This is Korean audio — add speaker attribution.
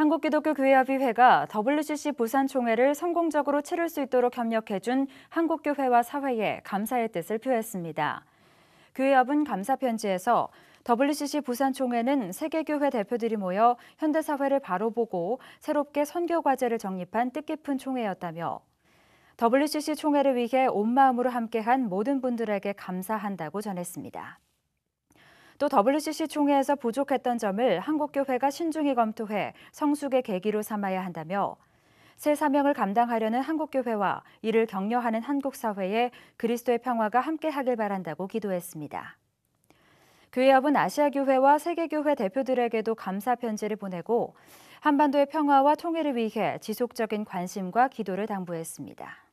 Speaker 1: 한국기독교교회협의회가 WCC 부산총회를 성공적으로 치를 수 있도록 협력해준 한국교회와 사회에 감사의 뜻을 표했습니다. 교회협은 감사편지에서 WCC 부산총회는 세계교회 대표들이 모여 현대사회를 바로 보고 새롭게 선교과제를 정립한 뜻깊은 총회였다며 WCC 총회를 위해 온 마음으로 함께한 모든 분들에게 감사한다고 전했습니다. 또 WCC 총회에서 부족했던 점을 한국교회가 신중히 검토해 성숙의 계기로 삼아야 한다며 새 사명을 감당하려는 한국교회와 이를 격려하는 한국 사회에 그리스도의 평화가 함께하길 바란다고 기도했습니다. 교회협은 아시아교회와 세계교회 대표들에게도 감사 편지를 보내고 한반도의 평화와 통일을 위해 지속적인 관심과 기도를 당부했습니다.